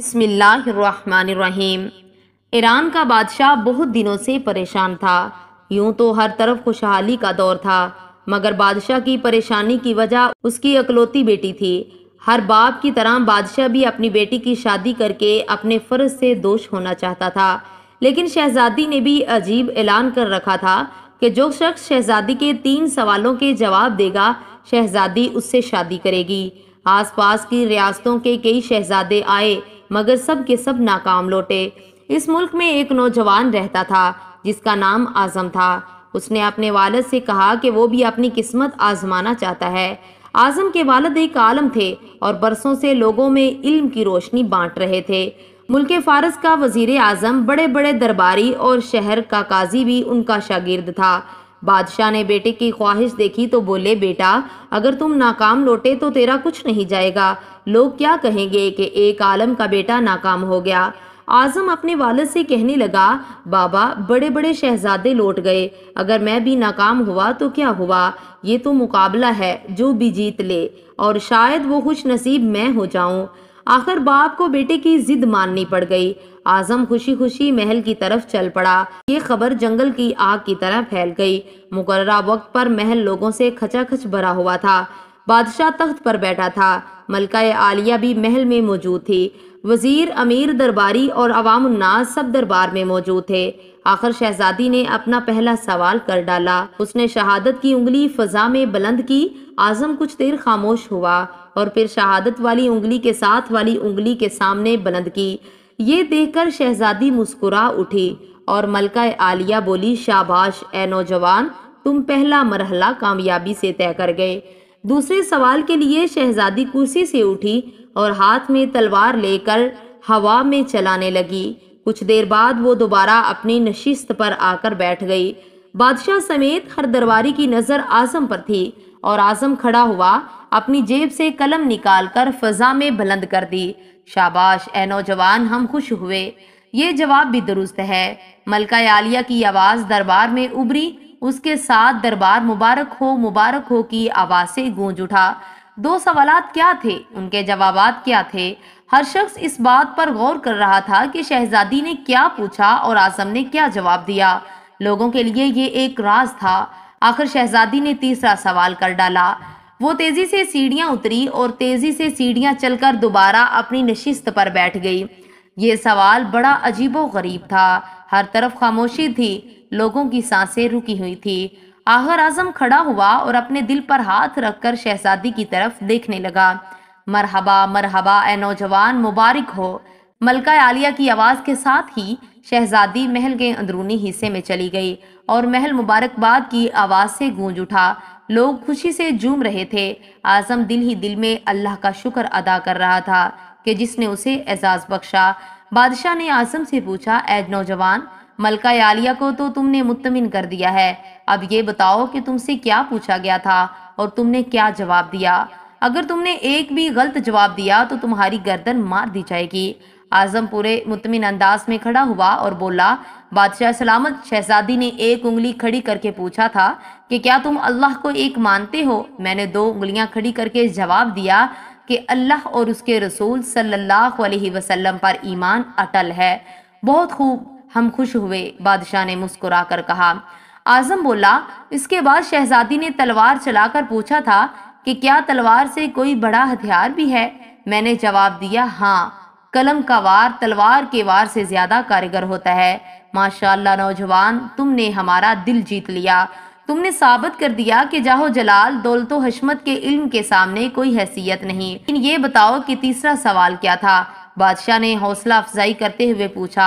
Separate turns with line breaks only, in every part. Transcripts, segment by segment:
बसमीम ईरान का बादशाह बहुत दिनों से परेशान था यूं तो हर तरफ खुशहाली का दौर था मगर बादशाह की परेशानी की वजह उसकी अकलौती बेटी थी हर बाप की तरह बादशाह भी अपनी बेटी की शादी करके अपने फ़र्ज से दोष होना चाहता था लेकिन शहजादी ने भी अजीब ऐलान कर रखा था कि जो शख्स शहजादी के तीन सवालों के जवाब देगा शहजादी उससे शादी करेगी आसपास की रियासतों के कई शहजादे आए मगर सब के सब नाकाम लौटे इस मुल्क में एक नौजवान रहता था जिसका नाम आजम था उसने अपने वालद से कहा कि वो भी अपनी किस्मत आजमाना चाहता है आजम के वालद एक आलम थे और बरसों से लोगों में इल्म की रोशनी बांट रहे थे मुल्क फारस का वजीर आजम बड़े बड़े दरबारी और शहर का काजी भी उनका शागिर्द था बादशाह ने बेटे की ख्वाहिश देखी तो बोले बेटा अगर तुम नाकाम लौटे तो तेरा कुछ नहीं जाएगा लोग क्या कहेंगे कि एक आलम का बेटा नाकाम हो गया आजम अपने वालद से कहने लगा बाबा बड़े बड़े शहजादे लौट गए अगर मैं भी नाकाम हुआ तो क्या हुआ ये तो मुकाबला है जो भी जीत ले और शायद वो खुश नसीब मैं हो जाऊं आखिर बाप को बेटे की जिद माननी पड़ गई आजम खुशी खुशी महल की तरफ चल पड़ा ये खबर जंगल की आग की तरह फैल गई मुकर्रा वक्त पर महल लोगों से खचाखच भरा हुआ था बादशाह तख्त पर बैठा था मलका आलिया भी महल में मौजूद थी वजीर अमीर दरबारी और अवाम उन्नास सब दरबार में मौजूद थे आखिर शहजादी ने अपना पहला सवाल कर डाला उसने शहादत की उंगली फजा में बुलंद की आजम कुछ देर खामोश हुआ और फिर शहादत वाली उंगली के साथ वाली उंगली के सामने बुलंद की ये देखकर शहजादी मुस्कुरा उठी और मलका आलिया बोली शाबाश ए नौजवान तुम पहला मरहला कामयाबी से तय कर गए दूसरे सवाल के लिए शहजादी कुर्सी से उठी और हाथ में तलवार लेकर हवा में चलाने लगी कुछ देर बाद वो दोबारा अपनी नशिस्त पर आकर बैठ गई बादशाह समेत हर दरबारी की नज़र आजम पर थी और आजम खड़ा हुआ अपनी जेब से कलम निकालकर फजा में बुलंद कर दी शाबाश ए नौजवान हम खुश हुए ये जवाब भी दुरुस्त है मलका आलिया की आवाज़ दरबार में उभरी उसके साथ दरबार मुबारक हो मुबारक हो की आवाज से गूंज उठा दो सवाल क्या थे उनके जवाब क्या थे हर शख्स इस बात पर गौर कर रहा था कि शहजादी ने क्या पूछा और आजम ने क्या जवाब दिया लोगों के लिए ये एक राज था आखिर शहजादी ने तीसरा सवाल कर डाला वो तेजी से सीढ़ियां उतरी और तेजी से सीढ़ियां चलकर दोबारा अपनी नशिस्त पर बैठ गई ये सवाल बड़ा अजीबो गरीब था हर तरफ खामोशी थी लोगों की सांसें रुकी हुई थी आखिर आजम खड़ा हुआ और अपने दिल पर हाथ रखकर शहजादी की तरफ देखने लगा मरहबा मरहबा ए नौजवान मुबारक हो मलका आलिया की आवाज़ के साथ ही शहजादी महल के अंदरूनी हिस्से में चली गई और महल मुबारकबाद की आवाज़ से गूंज उठा लोग खुशी से झूम रहे थे आजम दिल ही दिल में अल्लाह का शुक्र अदा कर रहा था कि जिसने उसे एजाज बख्शा बादशाह ने आसम से पूछा ऐ नौजवान मलका आलिया को तो तुमने मुतमिन कर दिया है अब ये बताओ कि तुमसे क्या पूछा गया था और तुमने क्या जवाब दिया अगर तुमने एक भी गलत जवाब दिया तो तुम्हारी गर्दन मार दी जाएगी आजम पूरे मुतमिन अंदाज में खड़ा हुआ और बोला बादशाह सलामत शहजादी ने एक उंगली खड़ी करके पूछा था कि क्या तुम अल्लाह को एक मानते हो मैंने दो उंगलियां खड़ी करके जवाब दिया कि अल्लाह और उसके रसूल सल्लल्लाहु अलैहि वसल्लम पर ईमान अटल है बहुत खूब हम खुश हुए बादशाह ने मुस्कुरा कर कहा आजम बोला इसके बाद शहजादी ने तलवार चलाकर पूछा था कि क्या तलवार से कोई बड़ा हथियार भी है मैंने जवाब दिया हाँ कलम का वार तलवार के वार से ज्यादा कारगर होता है माशाल्लाह नौजवान तुमने हमारा दिल जीत लिया तुमने साबित कर दिया कि जाहो जलाल दौलत तो हशमत के इल्म के सामने कोई हैसियत नहीं लेकिन ये बताओ कि तीसरा सवाल क्या था बादशाह ने हौसला अफजाई करते हुए पूछा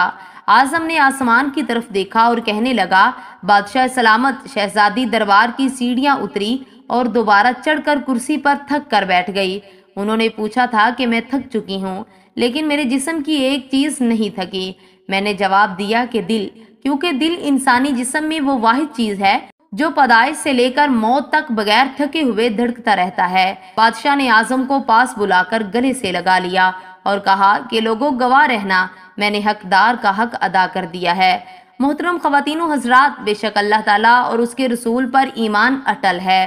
आजम ने आसमान की तरफ देखा और कहने लगा बादशाह सलामत शहजादी दरबार की सीढ़ियाँ उतरी और दोबारा चढ़कर कुर्सी पर थक कर बैठ गई उन्होंने पूछा था कि मैं थक चुकी हूँ लेकिन मेरे जिसम की एक चीज़ नहीं थकी मैंने जवाब दिया कि दिल क्योंकि दिल इंसानी जिसम में वो वाहिद चीज़ है जो पदाइश से लेकर मौत तक बगैर थके हुए धड़कता रहता है बादशाह ने आजम को पास बुलाकर गले से लगा लिया और कहा कि लोगों गवाह रहना मैंने हकदार का हक अदा कर दिया है मोहतरम खातिनों हजरात बेशक अल्लाह ताला और उसके रसूल पर ईमान अटल है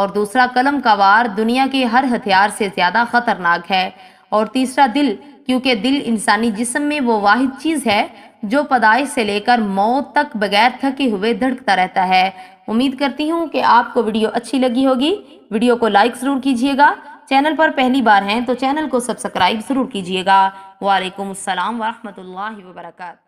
और दूसरा कलम का वार दुनिया के हर हथियार से ज़्यादा ख़तरनाक है और तीसरा दिल क्योंकि दिल इंसानी जिसम में वो वाहिद चीज़ है जो पदाइश से लेकर मौत तक बगैर थके हुए धड़कता रहता है उम्मीद करती हूँ कि आपको वीडियो अच्छी लगी होगी वीडियो को लाइक ज़रूर कीजिएगा चैनल पर पहली बार हैं तो चैनल को सब्सक्राइब ज़रूर कीजिएगा वालेकुम अस्सलाम वरहमतुल्लाहि वबरकत